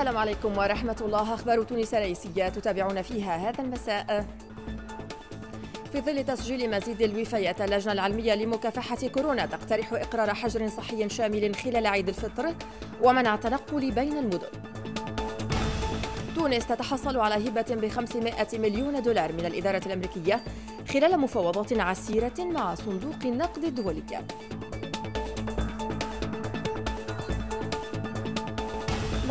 السلام عليكم ورحمة الله أخبار تونس الرئيسية تتابعون فيها هذا المساء في ظل تسجيل مزيد الوفيات اللجنة العلمية لمكافحة كورونا تقترح إقرار حجر صحي شامل خلال عيد الفطر ومنع التنقل بين المدن تونس تتحصل على هبة ب 500 مليون دولار من الإدارة الأمريكية خلال مفاوضات عسيرة مع صندوق النقد الدولي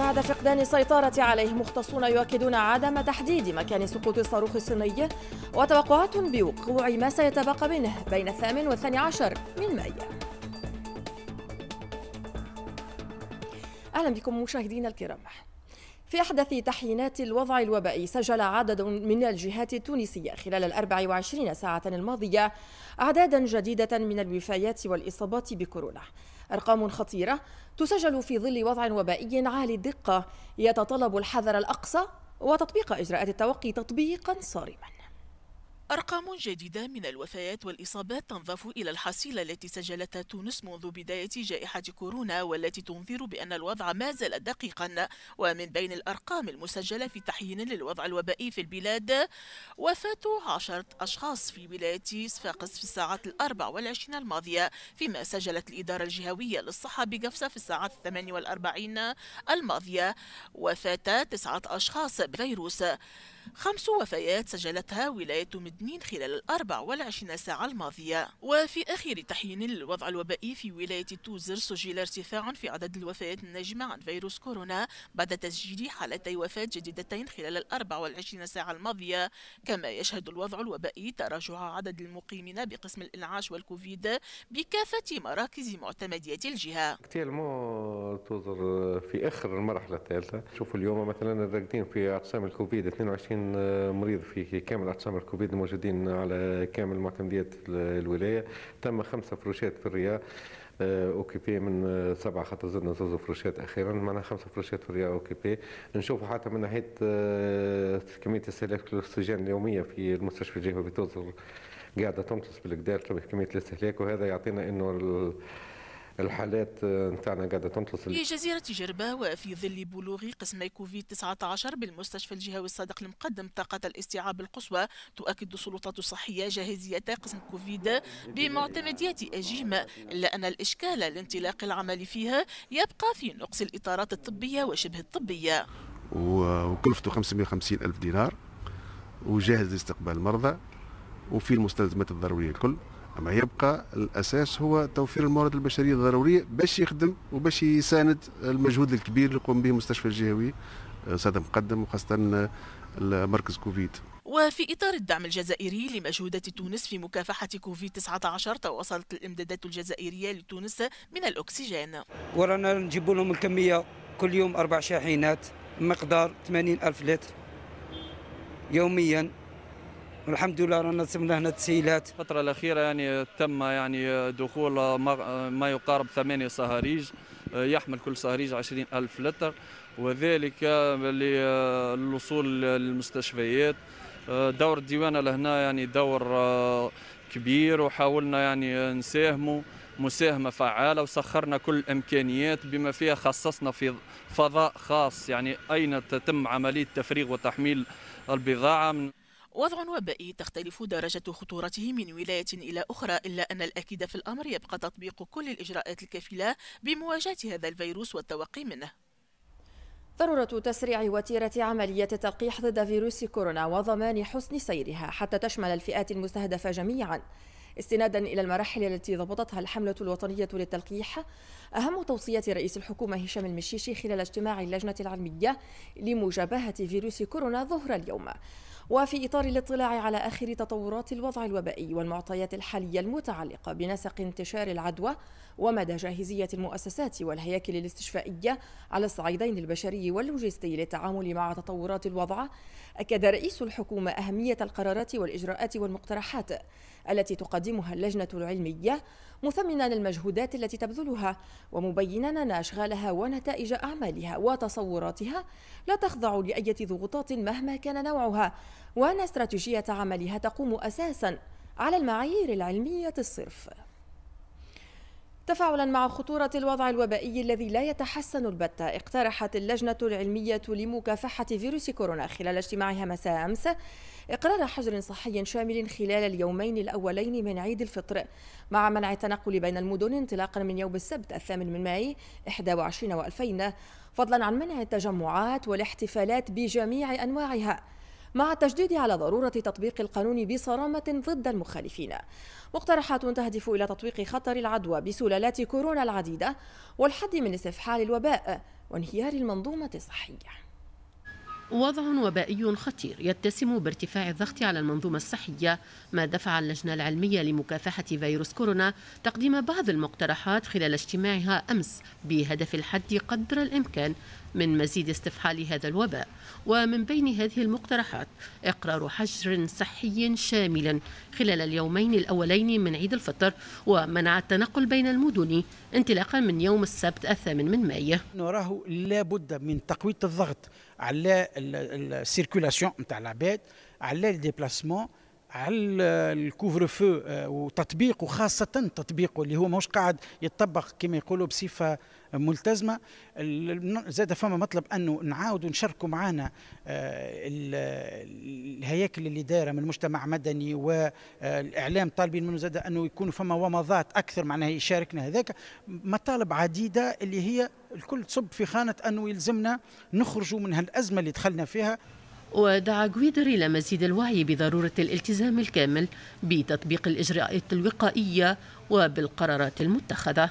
بعد فقدان السيطرة عليه مختصون يؤكدون عدم تحديد مكان سقوط الصاروخ الصيني وتوقعات بوقوع ما سيتبقى منه بين الثامن والثاني عشر من مايو أهلا بكم مشاهدينا الكرام في أحدث تحيينات الوضع الوبائي سجل عدد من الجهات التونسية خلال ال 24 ساعة الماضية أعدادا جديدة من الوفيات والإصابات بكورونا أرقام خطيرة تسجل في ظل وضع وبائي عالي الدقة يتطلب الحذر الأقصى وتطبيق إجراءات التوقي تطبيقا صارما أرقام جديدة من الوفيات والإصابات تنضاف إلى الحصيلة التي سجلتها تونس منذ بداية جائحة كورونا والتي تنذر بأن الوضع ما زال دقيقا ومن بين الأرقام المسجلة في تحيين للوضع الوبائي في البلاد وفاة عشرة أشخاص في ولاية صفاقس في الساعات الأربع والعشرين الماضية فيما سجلت الإدارة الجهوية للصحة بقفصة في الساعات الثمانية والأربعين الماضية وفاة تسعة أشخاص بفيروس خمس وفيات سجلتها ولاية مدنين خلال الأربع والعشرين ساعة الماضية وفي آخر تحيين للوضع الوبائي في ولاية توزر سجل ارتفاع في عدد الوفيات الناجمة عن فيروس كورونا بعد تسجيل حالتي وفاة جديدتين خلال الأربع والعشرين ساعة الماضية كما يشهد الوضع الوبائي تراجع عدد المقيمين بقسم الإنعاش والكوفيد بكافة مراكز معتمدية الجهة توزر في آخر المرحلة الثالثة شوفوا اليوم مثلا راقدين في أقسام الكوفيد 22 كان مريض في كامل اقسام الكوفيد الموجودين على كامل معتمديات الولايه تم خمسه فروشات في الرياض آه، اوكيبي من سبعه خاطر زدنا زوز فروشات اخيرا معناها خمسه فروشات في الرياض اوكيبي نشوفوا حتى من ناحيه آه، كميه استهلاك الاكسجين اليوميه في المستشفى الجهوي بتوصل قاعده تمتص بالقدار كميه الاستهلاك وهذا يعطينا انه الحالات آه، نتاعنا قاعده تنقص في جزيره جربه وفي ظل بلوغ قسمي كوفيد 19 بالمستشفى الجهوي الصادق المقدم طاقه الاستيعاب القصوى تؤكد السلطات الصحيه جاهزيه قسم كوفيد بمعتمديات اجيمه الا ان الاشكال لانطلاق العمل فيها يبقى في نقص الاطارات الطبيه وشبه الطبيه وكلفته 550 الف دينار وجاهز لاستقبال المرضى وفي المستلزمات الضروريه الكل اما يبقى الاساس هو توفير الموارد البشريه الضروريه باش يخدم وباش يساند المجهود الكبير اللي يقوم به المستشفى الجهوي سادة مقدم وخاصه مركز كوفيد وفي إطار الدعم الجزائري لمجهودات تونس في مكافحة كوفيد 19 تواصلت الإمدادات الجزائرية لتونس من الأكسجين ورانا نجيب لهم الكمية كل يوم أربع شاحنات مقدار 80 ألف لتر يوميا والحمد لله رانا تسمنا هنا تسهيلات الفترة الأخيرة يعني تم يعني دخول ما يقارب ثمانية صهاريج يحمل كل صهاريج عشرين ألف لتر وذلك للوصول للمستشفيات دور الديوانة لهنا يعني دور كبير وحاولنا يعني نساهموا مساهمة فعالة وسخرنا كل الإمكانيات بما فيها خصصنا في فضاء خاص يعني أين تتم عملية تفريغ وتحميل البضاعة من وضع وبائي تختلف درجة خطورته من ولاية إلى أخرى إلا أن الأكيد في الأمر يبقى تطبيق كل الإجراءات الكفيلة بمواجهة هذا الفيروس والتوقي منه ضرورة تسريع وتيرة عملية التلقيح ضد فيروس كورونا وضمان حسن سيرها حتى تشمل الفئات المستهدفة جميعاً استنادا الى المراحل التي ضبطتها الحمله الوطنيه للتلقيح اهم توصيه رئيس الحكومه هشام المشيشي خلال اجتماع اللجنه العلميه لمجابهه فيروس كورونا ظهر اليوم وفي إطار الاطلاع على آخر تطورات الوضع الوبائي والمعطيات الحالية المتعلقة بنسق انتشار العدوى ومدى جاهزية المؤسسات والهياكل الاستشفائية على الصعيدين البشري واللوجستي للتعامل مع تطورات الوضع أكد رئيس الحكومة أهمية القرارات والإجراءات والمقترحات التي تقدمها اللجنة العلمية مثمنا المجهودات التي تبذلها ومبينا أن أشغالها ونتائج أعمالها وتصوراتها لا تخضع لأية ضغوطات مهما كان نوعها وأن استراتيجية عملها تقوم أساسا على المعايير العلمية الصرف تفاعلا مع خطورة الوضع الوبائي الذي لا يتحسن البتة اقترحت اللجنة العلمية لمكافحة فيروس كورونا خلال اجتماعها مساء أمس إقرار حجر صحي شامل خلال اليومين الأولين من عيد الفطر مع منع التنقل بين المدن انطلاقا من يوم السبت الثامن من ماي 21 و2000 فضلا عن منع التجمعات والاحتفالات بجميع أنواعها مع التشديد على ضرورة تطبيق القانون بصرامة ضد المخالفين مقترحات تهدف إلى تطبيق خطر العدوى بسلالات كورونا العديدة والحد من استفحال الوباء وانهيار المنظومة الصحية وضع وبائي خطير يتسم بارتفاع الضغط على المنظومة الصحية ما دفع اللجنة العلمية لمكافحة فيروس كورونا تقديم بعض المقترحات خلال اجتماعها أمس بهدف الحد قدر الإمكان من مزيد استفحال هذا الوباء ومن بين هذه المقترحات إقرار حجر صحي شاملا خلال اليومين الأولين من عيد الفطر ومنع التنقل بين المدن انطلاقا من يوم السبت الثامن من مايو نراه لابد من تقوية الضغط على السيركولاسيون نتاع العباد على الديبلاسمون على الكوفر فو وتطبيقه خاصة تطبيقه اللي هو مش قاعد يتطبق كما يقولوا بصفة ملتزمه زاد فما مطلب انه نعاودوا نشاركوا معنا آه، الهياكل اللي دايره من المجتمع مدني والاعلام آه، طالبين منه زاد انه يكونوا فما ومضات اكثر معناها يشاركنا هذاك مطالب عديده اللي هي الكل تصب في خانه انه يلزمنا نخرجوا من هالازمه اللي دخلنا فيها ودعا جويدر إلى مزيد الوعي بضرورة الالتزام الكامل بتطبيق الإجراءات الوقائية وبالقرارات المتخذة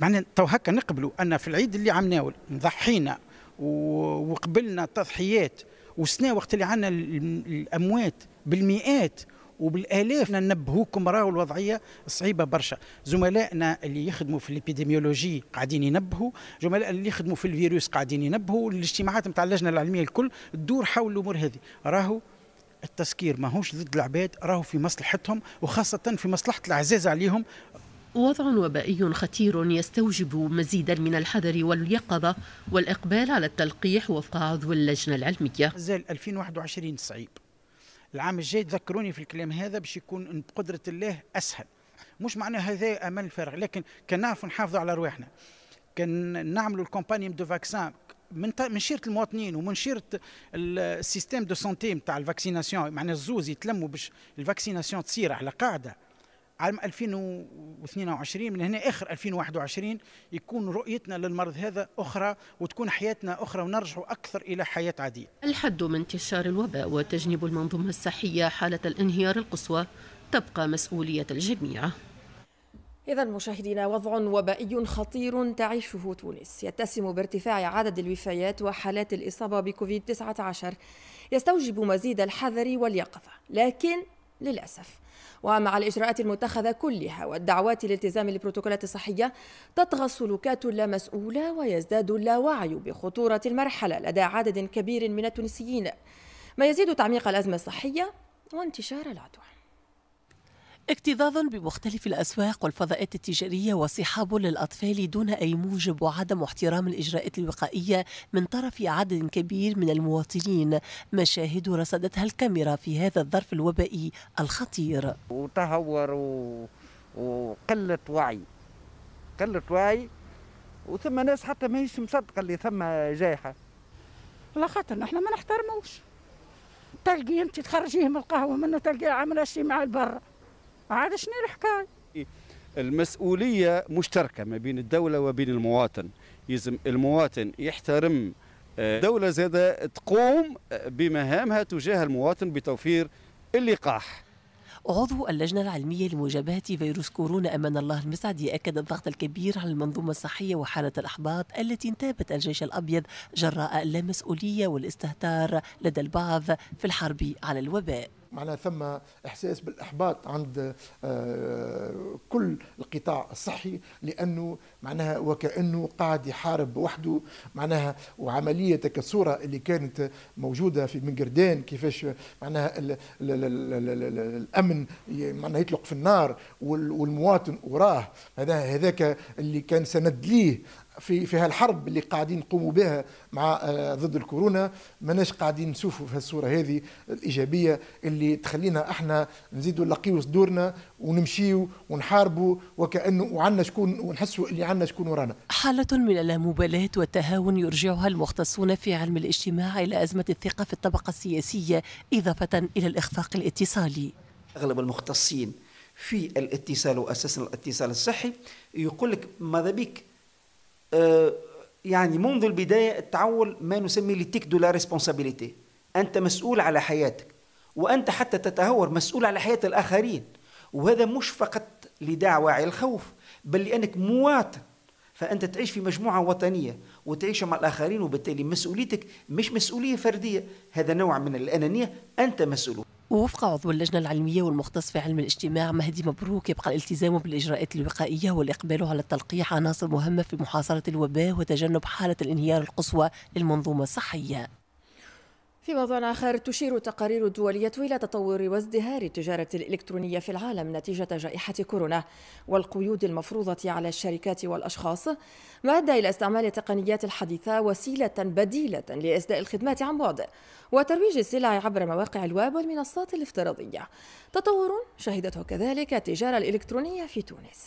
معنا تو هكا نقبلوا ان في العيد اللي عم ناول ضحينا وقبلنا تضحيات وسنا وقت اللي عندنا الاموات بالمئات وبالالاف ننبهوكم راهو الوضعيه صعيبه برشا زملائنا اللي يخدموا في الابيديميولوجي قاعدين ينبهوا زملائنا اللي يخدموا في الفيروس قاعدين ينبهوا الاجتماعات نتاع اللجنه العلميه الكل تدور حول الامور هذه راهو التسكير ماهوش ضد العباد راهو في مصلحتهم وخاصه في مصلحه العزاز عليهم وضع وبائي خطير يستوجب مزيدا من الحذر واليقظة والإقبال على التلقيح وفق عضو اللجنة العلمية زال 2021 صعيب العام الجاي تذكروني في الكلام هذا باش يكون بقدرة الله أسهل مش معنى هذا أمل فارغ لكن كان نعرف نحافظوا على رواحنا كان نعملوا الكومبانيوم دو فاكسان من من شيره المواطنين ومن شيره السيستيم دو سونتي نتاع الفاكسيناسيون معناها الزوز يتلموا باش الفاكسيناسيون تصير على قاعده عام 2022 من هنا اخر 2021 يكون رؤيتنا للمرض هذا اخرى وتكون حياتنا اخرى ونرجعوا اكثر الى حياه عاديه. الحد من انتشار الوباء وتجنيب المنظومه الصحيه حاله الانهيار القصوى تبقى مسؤوليه الجميع. إذا مشاهدينا وضع وبائي خطير تعيشه تونس يتسم بارتفاع عدد الوفيات وحالات الإصابة بكوفيد 19 يستوجب مزيد الحذر واليقظة لكن للأسف ومع الإجراءات المتخذة كلها والدعوات لالتزام البروتوكولات الصحية تطغى السلوكات اللامسؤولة ويزداد اللاوعي بخطورة المرحلة لدى عدد كبير من التونسيين ما يزيد تعميق الأزمة الصحية وانتشار العدوى اكتظاظ بمختلف الأسواق والفضاءات التجارية وصحاب للأطفال دون أي موجب وعدم احترام الإجراءات الوقائية من طرف عدد كبير من المواطنين مشاهد رصدتها الكاميرا في هذا الظرف الوبائي الخطير وتهور و... وقلة وعي قلة وعي وثم ناس حتى ماهيش مصدقة اللي ثم جائحة لا خاطر احنا ما نحترموش تلقي انت تخرجيه من القهوة منه تلقي عامل شي مع البر عاد شنو الحكايه المسؤوليه مشتركه ما بين الدوله وبين المواطن يلزم المواطن يحترم آه، دولة زادة تقوم آه، بمهامها تجاه المواطن بتوفير اللقاح عضو اللجنة العلمية لمجابهة فيروس كورونا أمان الله المسعدي أكد الضغط الكبير على المنظومة الصحية وحالة الإحباط التي انتابت الجيش الأبيض جراء اللامسؤولية والاستهتار لدى البعض في الحرب على الوباء معناها ثم احساس بالاحباط عند آه، كل القطاع الصحي لانه معناها وكانه قاعد يحارب وحده معناها وعمليه الصوره اللي كانت موجوده في منقردان كيفاش معناها الامن معناها يطلق في النار والمواطن وراه هذا هذاك اللي كان سند ليه في في هالحرب اللي قاعدين نقوموا بها مع آه، ضد الكورونا ماناش قاعدين نشوفوا في هالصوره هذه الايجابيه اللي تخلينا احنا نزيدوا نلقيو صدورنا ونمشيو ونحاربوا وكانه وعندنا شكون ونحسوا اللي عندنا شكون ورانا. حاله من اللامبالاه والتهاون يرجعها المختصون في علم الاجتماع الى ازمه الثقه في الطبقه السياسيه اضافه الى الاخفاق الاتصالي. اغلب المختصين في الاتصال واساسا الاتصال الصحي يقول لك ماذا بك آه، يعني منذ البداية التعول ما نسمي لتيك دو لا ريسبونسابيليتي أنت مسؤول على حياتك وأنت حتى تتهور مسؤول على حياة الآخرين وهذا مش فقط لدعوة على الخوف بل لأنك مواطن فأنت تعيش في مجموعة وطنية وتعيش مع الآخرين وبالتالي مسؤوليتك مش مسؤولية فردية هذا نوع من الأنانية أنت مسؤول ووفق عضو اللجنة العلمية والمختص في علم الاجتماع مهدي مبروك يبقى الالتزام بالإجراءات الوقائية والإقبال على التلقيح عناصر مهمة في محاصرة الوباء وتجنب حالة الانهيار القصوى للمنظومة الصحية في موضوع آخر تشير تقارير دولية إلى تطور وازدهار التجارة الإلكترونية في العالم نتيجة جائحة كورونا والقيود المفروضة على الشركات والأشخاص ما أدى إلى استعمال التقنيات الحديثة وسيلة بديلة لإسداء الخدمات عن بعد وترويج السلع عبر مواقع الويب والمنصات الافتراضية تطور شهدته كذلك التجارة الإلكترونية في تونس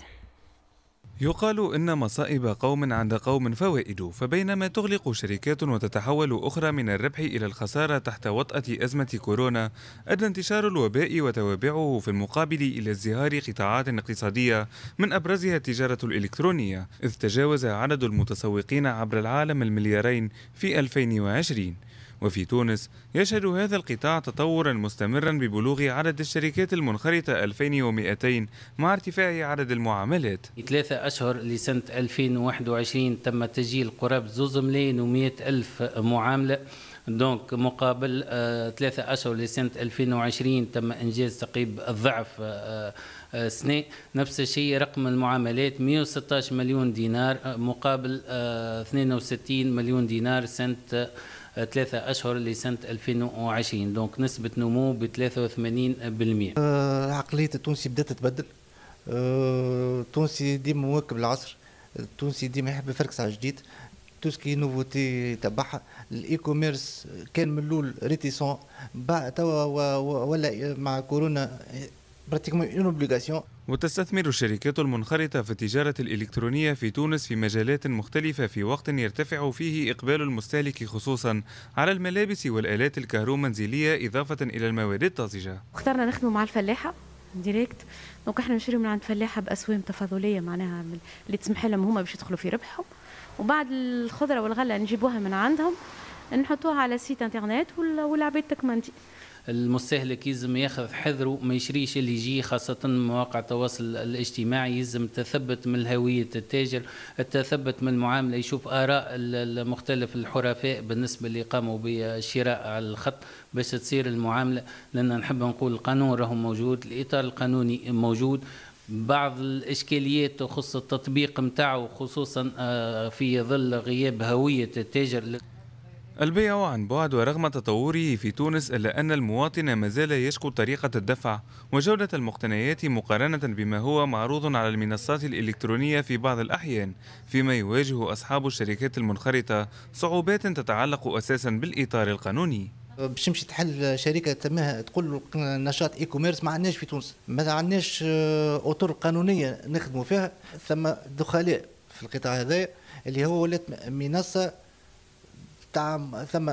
يقال إن مصائب قوم عند قوم فوائد فبينما تغلق شركات وتتحول أخرى من الربح إلى الخسارة تحت وطأة أزمة كورونا أدى انتشار الوباء وتوابعه في المقابل إلى ازدهار قطاعات اقتصادية من أبرزها التجارة الإلكترونية إذ تجاوز عدد المتسوقين عبر العالم المليارين في 2020 وفي تونس يشهد هذا القطاع تطورا مستمرا ببلوغ عدد الشركات المنخرطة 2200 مع ارتفاع عدد المعاملات ثلاثة أشهر لسنة 2021 تم تسجيل قرابة زوز ملايين ومئة ألف معاملة دونك مقابل آه، ثلاثة أشهر لسنة 2020 تم إنجاز تقريب الضعف آه، آه، سنة نفس الشيء رقم المعاملات 116 مليون دينار مقابل 62 مليون دينار سنة ثلاثة أشهر لسنة 2020 دونك نسبة نمو ب 83% آه، عقلية التونسي بدأت تتبدل آه، التونسي ديما مواكب العصر التونسي ديما يحب يفركس على الجديد توسكي نوفوتي تبعها الاي كوميرس كان من الاول ريتيسون توا ولا مع كورونا وتستثمر الشركات المنخرطة في التجارة الإلكترونية في تونس في مجالات مختلفة في وقت يرتفع فيه إقبال المستهلك خصوصا على الملابس والآلات الكهرومنزلية إضافة إلى المواد الطازجة اخترنا نخدم مع الفلاحة ديريكت دونك احنا نشري من عند فلاحه باسوام تفاضليه معناها اللي تسمح لهم هما باش يدخلوا في ربحهم وبعد الخضره والغله نجيبوها من عندهم نحطوها على سيت انترنت والعباد تكمنتي المستهلك يلزم ياخذ حذره ما يشريش اللي يجي خاصة مواقع التواصل الاجتماعي يلزم تثبت من هوية التاجر التثبت من المعاملة يشوف آراء المختلف الحرفاء بالنسبة اللي قاموا بالشراء على الخط باش تصير المعاملة لأن نحب نقول القانون راهو موجود الإطار القانوني موجود بعض الاشكاليات تخص التطبيق نتاعو خصوصا آه، في ظل غياب هويه التاجر البيع عن بعد ورغم تطوره في تونس إلا أن المواطن ما زال يشكو طريقة الدفع وجودة المقتنيات مقارنة بما هو معروض على المنصات الإلكترونية في بعض الأحيان فيما يواجه أصحاب الشركات المنخرطة صعوبات تتعلق أساسا بالإطار القانوني باش تمشي تحل شركه تماها تقول نشاط اي كوميرس ما عندناش في تونس ما عندناش آه، اطر قانونيه نخدموا فيها ثم دخلاء في القطاع هذا اللي هو ولات منصه تعم ثم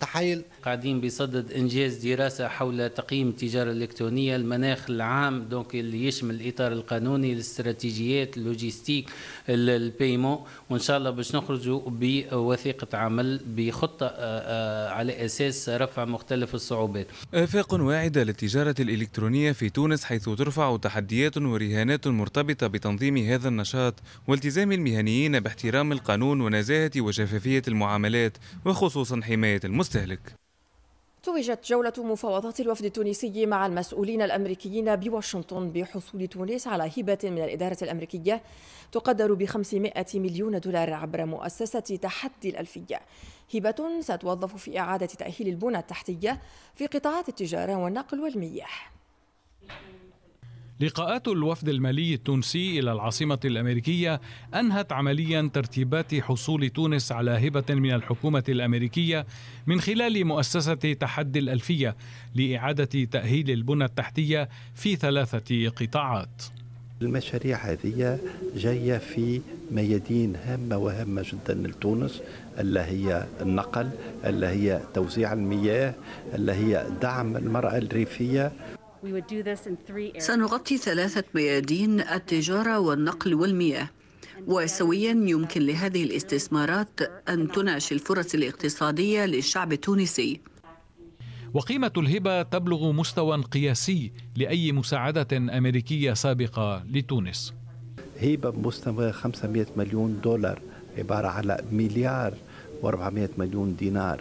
تحايل قاعدين بصدد انجاز دراسه حول تقييم التجاره الالكترونيه المناخ العام دونك اللي يشمل الاطار القانوني الاستراتيجيات اللوجيستيك البيمون وان شاء الله باش نخرجوا بوثيقه عمل بخطه آه، آه، على اساس رفع مختلف الصعوبات. افاق واعده للتجاره الالكترونيه في تونس حيث ترفع تحديات ورهانات مرتبطه بتنظيم هذا النشاط والتزام المهنيين باحترام القانون ونزاهه وشفافيه المعاملات المعاملات وخصوصا حماية المستهلك توجت جولة مفاوضات الوفد التونسي مع المسؤولين الأمريكيين بواشنطن بحصول تونس على هبة من الإدارة الأمريكية تقدر ب 500 مليون دولار عبر مؤسسة تحدي الألفية هبة ستوظف في إعادة تأهيل البنى التحتية في قطاعات التجارة والنقل والمياه لقاءات الوفد المالي التونسي إلى العاصمة الأمريكية أنهت عمليا ترتيبات حصول تونس على هبة من الحكومة الأمريكية من خلال مؤسسة تحدي الألفية لإعادة تأهيل البنى التحتية في ثلاثة قطاعات المشاريع هذه جاية في ميادين هامة وهامة جدا لتونس اللي هي النقل اللي هي توزيع المياه اللي هي دعم المرأة الريفية سنغطي ثلاثة ميادين التجارة والنقل والمياه وسويا يمكن لهذه الاستثمارات أن تنعش الفرص الاقتصادية للشعب التونسي وقيمة الهبة تبلغ مستوى قياسي لأي مساعدة أمريكية سابقة لتونس هبة بمستوى 500 مليون دولار عبارة على مليار و400 مليون دينار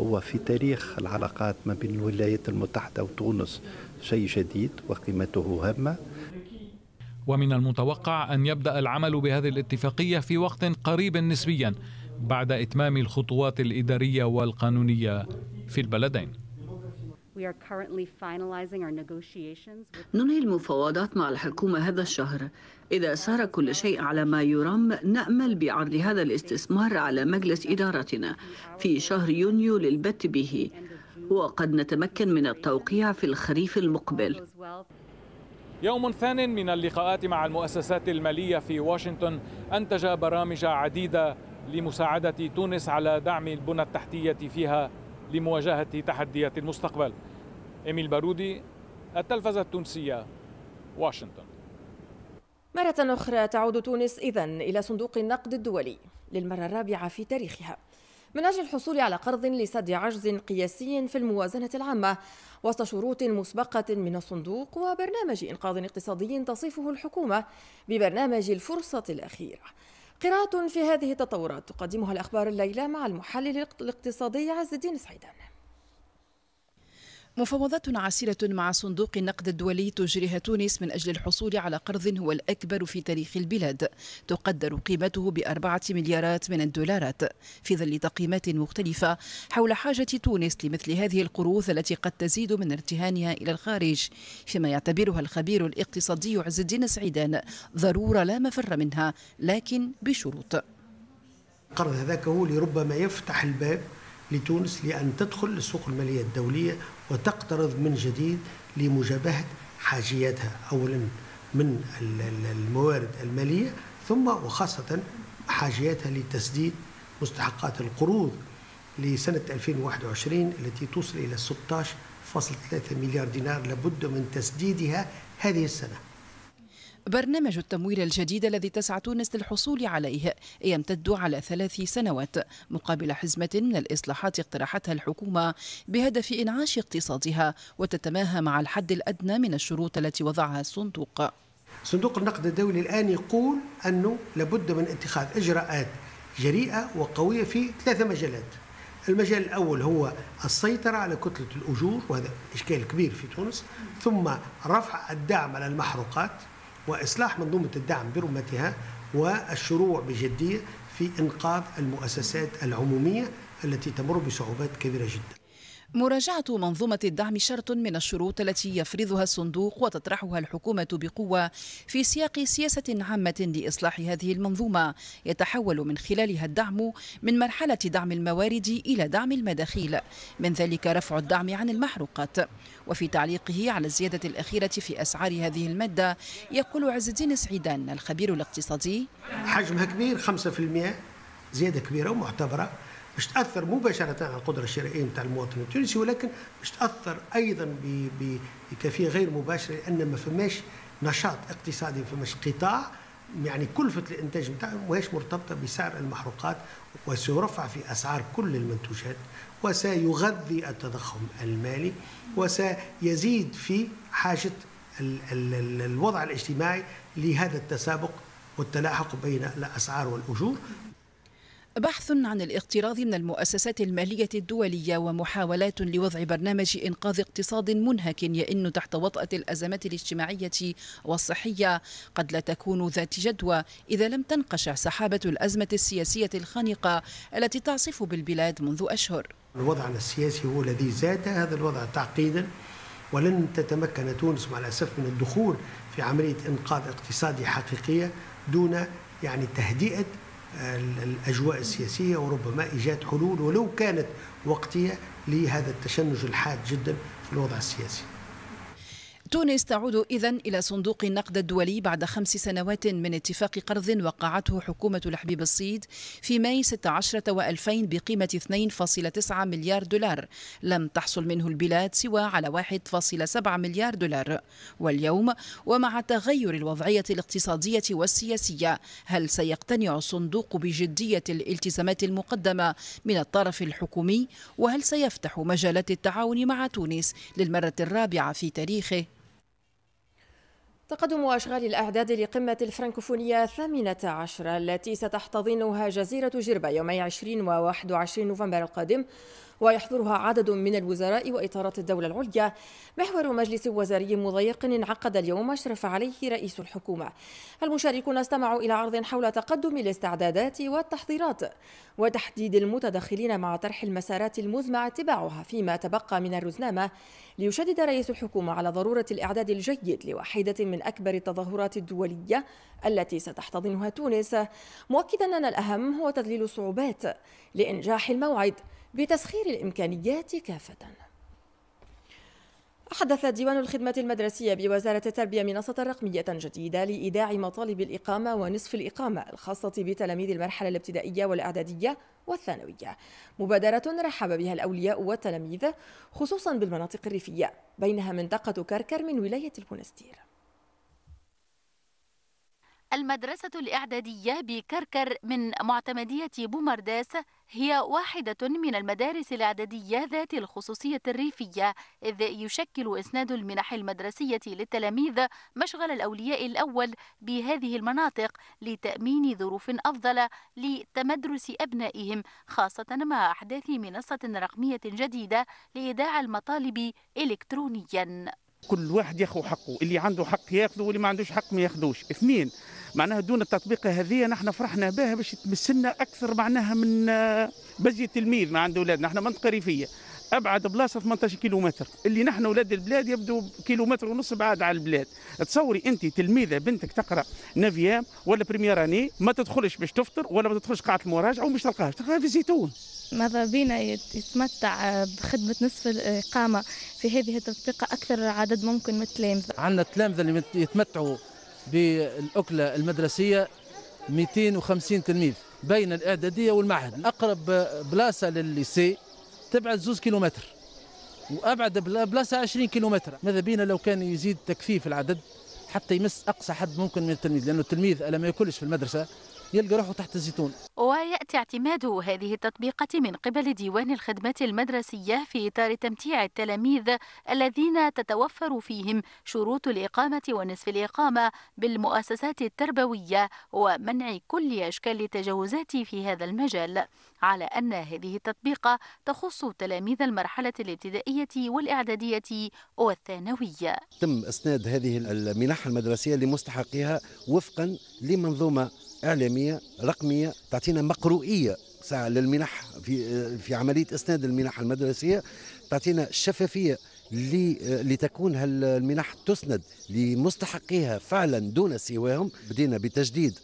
هو في تاريخ العلاقات ما بين الولايات المتحدة وتونس شيء جديد وقيمته هامه ومن المتوقع ان يبدا العمل بهذه الاتفاقيه في وقت قريب نسبيا بعد اتمام الخطوات الاداريه والقانونيه في البلدين ننهي المفاوضات مع الحكومة هذا الشهر إذا سار كل شيء على ما يرام نأمل بعرض هذا الاستثمار على مجلس إدارتنا في شهر يونيو للبت به وقد نتمكن من التوقيع في الخريف المقبل يوم ثان من اللقاءات مع المؤسسات المالية في واشنطن أنتج برامج عديدة لمساعدة تونس على دعم البنى التحتية فيها لمواجهة تحديات المستقبل إيميل بارودي التلفزة التونسية واشنطن مرة أخرى تعود تونس إذن إلى صندوق النقد الدولي للمرة الرابعة في تاريخها من أجل الحصول على قرض لسد عجز قياسي في الموازنة العامة وسط شروط مسبقة من الصندوق وبرنامج إنقاذ اقتصادي تصفه الحكومة ببرنامج الفرصة الأخيرة قراءة في هذه التطورات تقدمها الأخبار الليلة مع المحلل الاقتصادي عز الدين سعيدان مفاوضات عسيرة مع صندوق النقد الدولي تجريها تونس من أجل الحصول على قرض هو الأكبر في تاريخ البلاد تقدر قيمته بأربعة مليارات من الدولارات في ظل تقييمات مختلفة حول حاجة تونس لمثل هذه القروض التي قد تزيد من ارتهانها إلى الخارج فيما يعتبرها الخبير الاقتصادي عز الدين سعيدان ضرورة لا مفر منها لكن بشروط القرض هذاك هو اللي ربما يفتح الباب لتونس لأن تدخل للسوق المالية الدولية وتقترض من جديد لمجابهة حاجياتها أولا من الموارد المالية ثم وخاصة حاجياتها لتسديد مستحقات القروض لسنة 2021 التي توصل إلى 16.3 مليار دينار لابد من تسديدها هذه السنة برنامج التمويل الجديد الذي تسعى تونس للحصول عليه يمتد على ثلاث سنوات مقابل حزمة من الإصلاحات اقترحتها الحكومة بهدف إنعاش اقتصادها وتتماهى مع الحد الأدنى من الشروط التي وضعها الصندوق صندوق النقد الدولي الآن يقول أنه لابد من اتخاذ إجراءات جريئة وقوية في ثلاثة مجالات المجال الأول هو السيطرة على كتلة الأجور وهذا إشكال كبير في تونس ثم رفع الدعم على المحروقات وإصلاح منظومة الدعم برمتها والشروع بجدية في إنقاذ المؤسسات العمومية التي تمر بصعوبات كبيرة جداً مراجعة منظومة الدعم شرط من الشروط التي يفرضها الصندوق وتطرحها الحكومة بقوة في سياق سياسة عامة لإصلاح هذه المنظومة يتحول من خلالها الدعم من مرحلة دعم الموارد إلى دعم المداخيل من ذلك رفع الدعم عن المحروقات وفي تعليقه على الزيادة الأخيرة في أسعار هذه المادة يقول عز الدين سعيدان الخبير الاقتصادي حجمها كبير 5% زيادة كبيرة ومعتبرة مش تاثر مباشره على القدره الشرائيه نتاع المواطن التونسي ولكن مش تاثر ايضا بكيفيه غير مباشره لان ما فماش نشاط اقتصادي ما فماش قطاع يعني كلفه الانتاج نتاعو ماهيش مرتبطه بسعر المحروقات وسيرفع في اسعار كل المنتوجات وسيغذي التضخم المالي وسيزيد في حاجه الوضع الاجتماعي لهذا التسابق والتلاحق بين الاسعار والاجور بحث عن الاقتراض من المؤسسات المالية الدولية ومحاولات لوضع برنامج إنقاذ اقتصاد منهك يئن تحت وطأة الأزمات الاجتماعية والصحية قد لا تكون ذات جدوى إذا لم تنقشع سحابة الأزمة السياسية الخانقة التي تعصف بالبلاد منذ أشهر الوضع السياسي هو الذي زاد هذا الوضع تعقيدا ولن تتمكن تونس مع الأسف من الدخول في عملية إنقاذ اقتصادي حقيقية دون يعني تهدئة الأجواء السياسية وربما إيجاد حلول ولو كانت وقتية لهذا التشنج الحاد جدا في الوضع السياسي تونس تعود إذا إلى صندوق النقد الدولي بعد خمس سنوات من اتفاق قرض وقعته حكومة الحبيب الصيد في ماي 16 و2000 بقيمة 2.9 مليار دولار لم تحصل منه البلاد سوى على 1.7 مليار دولار واليوم ومع تغير الوضعية الاقتصادية والسياسية هل سيقتنع الصندوق بجدية الالتزامات المقدمة من الطرف الحكومي وهل سيفتح مجالات التعاون مع تونس للمرة الرابعة في تاريخه تقدم أشغال الأعداد لقمة الفرنكوفونية الثامنة عشرة التي ستحتضنها جزيرة جربة يومي 20 و 21 نوفمبر القادم ويحضرها عدد من الوزراء وإطارات الدولة العليا محور مجلس وزاري مضيق انعقد اليوم أشرف عليه رئيس الحكومة المشاركون استمعوا إلى عرض حول تقدم الاستعدادات والتحضيرات وتحديد المتدخلين مع طرح المسارات المزمع اتباعها فيما تبقى من الرزنامة ليشدد رئيس الحكومة على ضرورة الإعداد الجيد لواحدة من أكبر التظاهرات الدولية التي ستحتضنها تونس مؤكدا أن الأهم هو تذليل الصعوبات لإنجاح الموعد بتسخير الإمكانيات كافةً. أحدث ديوان الخدمة المدرسية بوزارة التربية منصة رقمية جديدة لإيداع مطالب الإقامة ونصف الإقامة الخاصة بتلاميذ المرحلة الابتدائية والإعدادية والثانوية مبادرة رحب بها الأولياء والتلاميذ خصوصا بالمناطق الريفية بينها منطقة كركر من ولاية البنستير المدرسة الإعدادية بكركر من معتمدية بومرداس هي واحدة من المدارس الإعدادية ذات الخصوصية الريفية إذ يشكل إسناد المنح المدرسية للتلاميذ مشغل الأولياء الأول بهذه المناطق لتأمين ظروف أفضل لتمدرس أبنائهم خاصة مع أحداث منصة رقمية جديدة لإيداع المطالب إلكترونياً كل واحد ياخذ حقه اللي عنده حق ياخذه واللي ما عندوش حق ما ياخذوش اثنين معناها دون التطبيق هذه نحن فرحنا بها باش تمسنا اكثر معناها من آه، بزي التلميذ ما عنده اولاد نحن منطقه ريفيه ابعد بلاصه 18 كيلومتر اللي نحن اولاد البلاد يبدو كيلومتر ونص بعاد على البلاد تصوري انت تلميذه بنتك تقرا نافيام ولا بريميراني ما تدخلش باش تفطر ولا ما تدخلش قاعه المراجعه ومش تلقاهاش تلقاها في زيتون ماذا بينا يتمتع بخدمة نصف الإقامة في هذه التطبيقة أكثر عدد ممكن من التلامذة عندنا التلامذة اللي يتمتعوا بالأكلة المدرسية 250 تلميذ بين الإعدادية والمعهد أقرب بلاصة للليسي تبعد زوز كيلومتر وابعد بلاصه 20 كيلومتر ماذا بينا لو كان يزيد تكثيف العدد حتى يمس اقصى حد ممكن من التلميذ لانه التلميذ لما ياكلش في المدرسه يلقى روحه تحت الزيتون ويأتي اعتماد هذه التطبيقة من قبل ديوان الخدمات المدرسية في إطار تمتيع التلاميذ الذين تتوفر فيهم شروط الإقامة ونصف الإقامة بالمؤسسات التربوية ومنع كل أشكال التجاوزات في هذا المجال على أن هذه التطبيقة تخص تلاميذ المرحلة الابتدائية والإعدادية والثانوية تم إسناد هذه المنح المدرسية لمستحقها وفقا لمنظومة اعلاميه رقميه تعطينا مقروئيه ساعه للمنح في في عمليه اسناد المنح المدرسيه تعطينا الشفافيه لتكون المنح تسند لمستحقيها فعلا دون سواهم بدينا بتجديد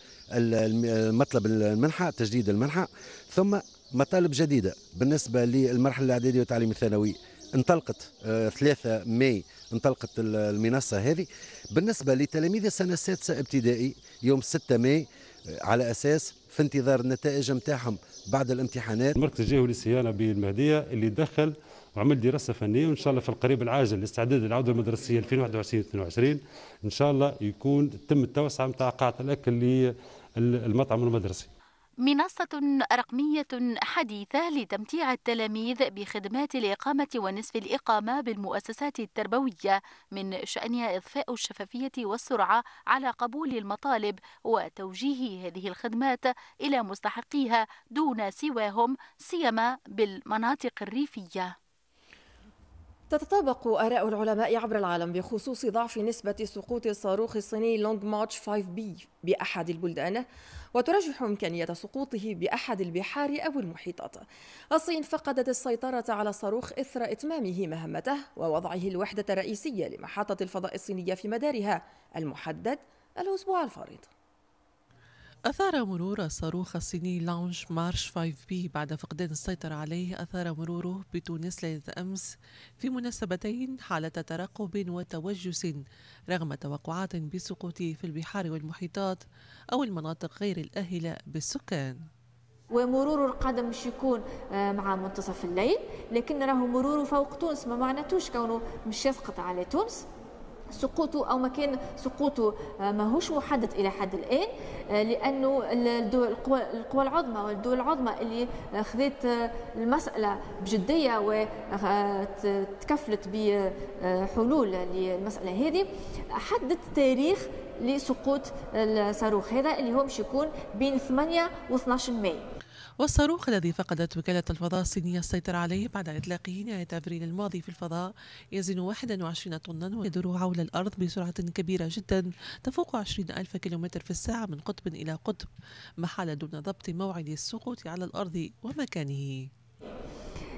مطلب المنحه تجديد المنحه ثم مطالب جديده بالنسبه للمرحله الاعداديه والتعليم الثانوي انطلقت 3 آه، ماي انطلقت المنصه هذه بالنسبه لتلاميذ السنه السادسه ابتدائي يوم 6 ماي آه، على اساس في انتظار النتائج نتاعهم بعد الامتحانات المركز الجهوي للصيانه بالمهديه اللي دخل وعمل دراسه فنيه وان شاء الله في القريب العاجل الاستعداد للعوده المدرسيه 2021 22 ان شاء الله يكون تم التوسعه نتاع قاعه الاكل للمطعم المدرسي منصة رقمية حديثة لتمتيع التلاميذ بخدمات الإقامة ونصف الإقامة بالمؤسسات التربوية من شأنها إضفاء الشفافية والسرعة على قبول المطالب وتوجيه هذه الخدمات إلى مستحقيها دون سواهم سيما بالمناطق الريفية. تتطابق آراء العلماء عبر العالم بخصوص ضعف نسبة سقوط الصاروخ الصيني لونج مارش 5 بي بأحد البلدان وترجح إمكانية سقوطه بأحد البحار أو المحيطات الصين فقدت السيطرة على الصاروخ إثر إتمامه مهمته ووضعه الوحدة الرئيسية لمحطة الفضاء الصينية في مدارها المحدد الأسبوع الفارط أثار مرور الصاروخ الصيني لانش مارش 5 بي بعد فقدان السيطرة عليه أثار مروره بتونس ليلة أمس في مناسبتين حالة ترقب وتوجس رغم توقعات بسقوطه في البحار والمحيطات أو المناطق غير الأهلة بالسكان ومرور القدم مش يكون آه، مع منتصف الليل لكن راه مروره فوق تونس ما معناتوش كونه مش يسقط على تونس سقوطه او مكان سقوطه آه، ماهوش محدد الى حد الان آه، لانه القوى العظمى والدول العظمى اللي آه، خذت المساله بجديه وتكفلت بحلول للمساله هذه حدد تاريخ لسقوط الصاروخ هذا اللي هو مش يكون بين 8 و 12 مايو والصاروخ الذي فقدت وكالة الفضاء الصينية السيطرة عليه بعد إطلاقه نهاية أبريل الماضي في الفضاء يزن 21 طنا ويدور حول الأرض بسرعة كبيرة جدا تفوق 20 ألف كيلومتر في الساعة من قطب إلى قطب محال دون ضبط موعد السقوط على الأرض ومكانه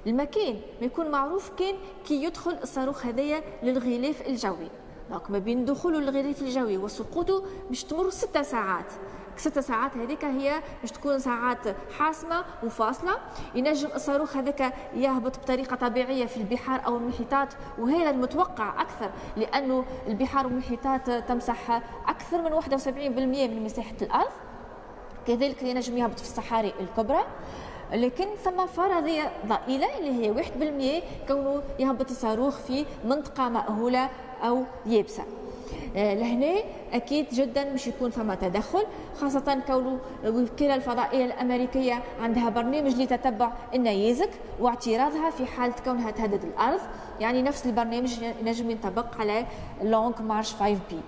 المكان ما يكون معروف كان كي يدخل الصاروخ هذايا للغلاف الجوي دونك ما بين دخوله للغلاف الجوي وسقوطه باش تمر ستة ساعات ست ساعات هذيك هي باش تكون ساعات حاسمه وفاصله ينجم الصاروخ هذاك يهبط بطريقه طبيعيه في البحار او المحيطات وهذا المتوقع اكثر لانه البحار والمحيطات تمسح اكثر من 71% من مساحه الارض كذلك ينجم يهبط في الصحاري الكبرى لكن ثم فرضية ضئيلة اللي هي واحد بالمئة كونه يهبط الصاروخ في منطقة مأهولة أو يابسة آه، لهنا اكيد جدا مش يكون فما تدخل خاصه كونه الوكاله الفضائيه الامريكيه عندها برنامج لتتبع النيازك واعتراضها في حاله كونها تهدد الارض يعني نفس البرنامج نجم ينطبق على لونج مارش 5 بي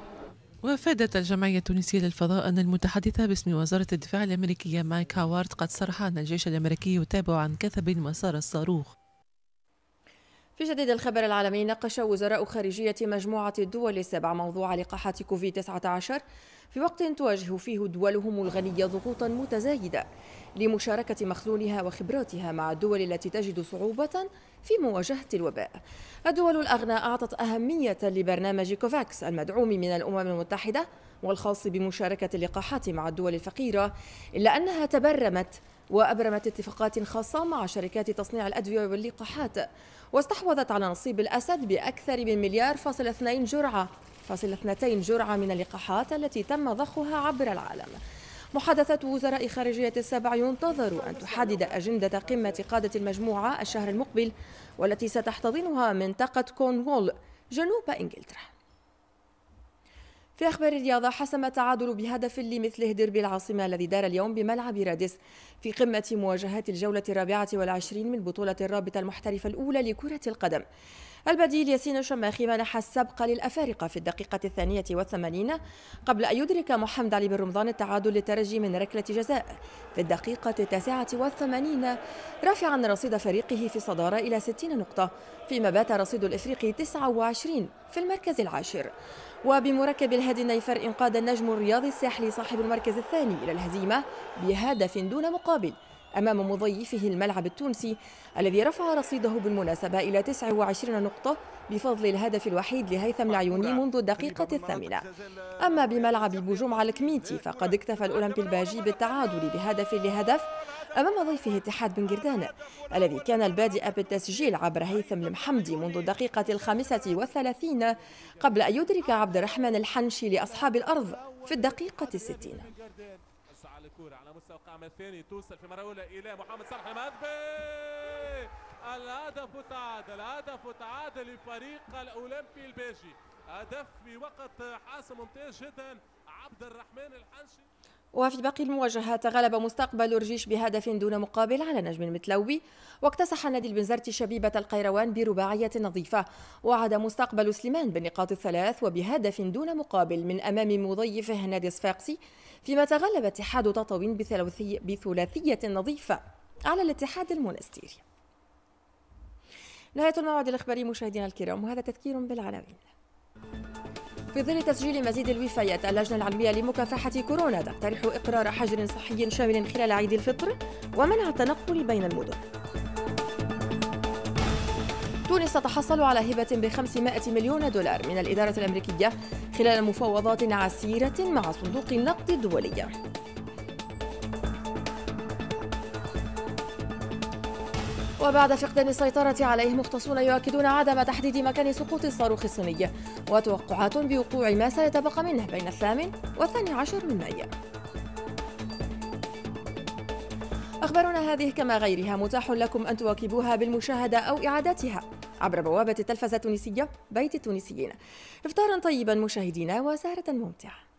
وافادت الجمعيه التونسيه للفضاء ان المتحدثه باسم وزاره الدفاع الامريكيه مايك هاوارد قد صرح ان الجيش الامريكي يتابع عن كثب مسار الصاروخ في جديد الخبر العالمي ناقش وزراء خارجية مجموعة الدول السبع موضوع لقاحات كوفيد 19 في وقت تواجه فيه دولهم الغنية ضغوطا متزايدة لمشاركة مخزونها وخبراتها مع الدول التي تجد صعوبة في مواجهة الوباء. الدول الأغنى أعطت أهمية لبرنامج كوفاكس المدعوم من الأمم المتحدة والخاص بمشاركة اللقاحات مع الدول الفقيرة إلا أنها تبرمت وأبرمت اتفاقات خاصة مع شركات تصنيع الأدوية واللقاحات واستحوذت على نصيب الأسد بأكثر من مليار فاصل اثنين جرعة فاصل اثنتين جرعة من اللقاحات التي تم ضخها عبر العالم محادثة وزراء خارجية السبع ينتظر أن تحدد أجندة قمة قادة المجموعة الشهر المقبل والتي ستحتضنها منطقة كونغول جنوب إنجلترا في أخبار الرياضة حسم تعادل بهدف لمثله ديربي العاصمة الذي دار اليوم بملعب رادس في قمة مواجهات الجولة الرابعة والعشرين من بطولة الرابطة المحترفة الأولى لكرة القدم البديل ياسين الشماخي منح السبق للأفارقة في الدقيقة الثانية والثمانين قبل أن يدرك محمد علي بن رمضان التعادل للترجي من ركلة جزاء في الدقيقة التاسعة والثمانين رافعا رصيد فريقه في الصدارة إلى 60 نقطة فيما بات رصيد الإفريقي 29 في المركز العاشر وبمركب الهادي نيفر إنقاذ النجم الرياضي الساحلي صاحب المركز الثاني إلى الهزيمة بهدف دون مقابل أمام مضيفه الملعب التونسي الذي رفع رصيده بالمناسبة إلى 29 نقطة بفضل الهدف الوحيد لهيثم العيوني منذ الدقيقة الثامنة أما بملعب بوجوم على الكميتي فقد اكتفى الأولمبي الباجي بالتعادل بهدف لهدف أمام ضيفه اتحاد بن قردان الذي كان البادئ بالتسجيل عبر هيثم المحمدي منذ الدقيقة الخامسة والثلاثين قبل أن يدرك عبد الرحمن الحنشي لأصحاب الأرض في الدقيقة الستين على مستوى القائم الثاني توصل في مرة أولى إلى محمد صالح المذبي الهدف تعادل الهدف تعادل لفريق الأولمبي الباجي هدف في وقت حاسم ممتاز جدا عبد الرحمن الحنشي وفي باقي المواجهات غلب مستقبل الرجيش بهدف دون مقابل على نجم المتلوي واكتسح نادي البنزرتي شبيبة القيروان برباعية نظيفة وعاد مستقبل سليمان بالنقاط الثلاث وبهدف دون مقابل من أمام مضيفه نادي صفاقسي فيما تغلب اتحاد تطاوين بثلاثية نظيفة على الاتحاد المونستيري نهاية الموعد الإخباري مشاهدينا الكرام وهذا تذكير بالعناوين في ظل تسجيل مزيد الوفيات اللجنة العلمية لمكافحة كورونا تقترح إقرار حجر صحي شامل خلال عيد الفطر ومنع التنقل بين المدن تونس تتحصل على هبة ب 500 مليون دولار من الإدارة الأمريكية خلال مفاوضات عسيرة مع صندوق النقد الدولي وبعد فقدان السيطرة عليه مختصون يؤكدون عدم تحديد مكان سقوط الصاروخ الصيني وتوقعات بوقوع ما سيتبقى منه بين الثامن والثاني عشر من مايو أخبارنا هذه كما غيرها متاح لكم أن تواكبوها بالمشاهدة أو إعادتها عبر بوابة التلفزة التونسية بيت التونسيين. إفطارا طيبا مشاهدينا وسهرة ممتعة.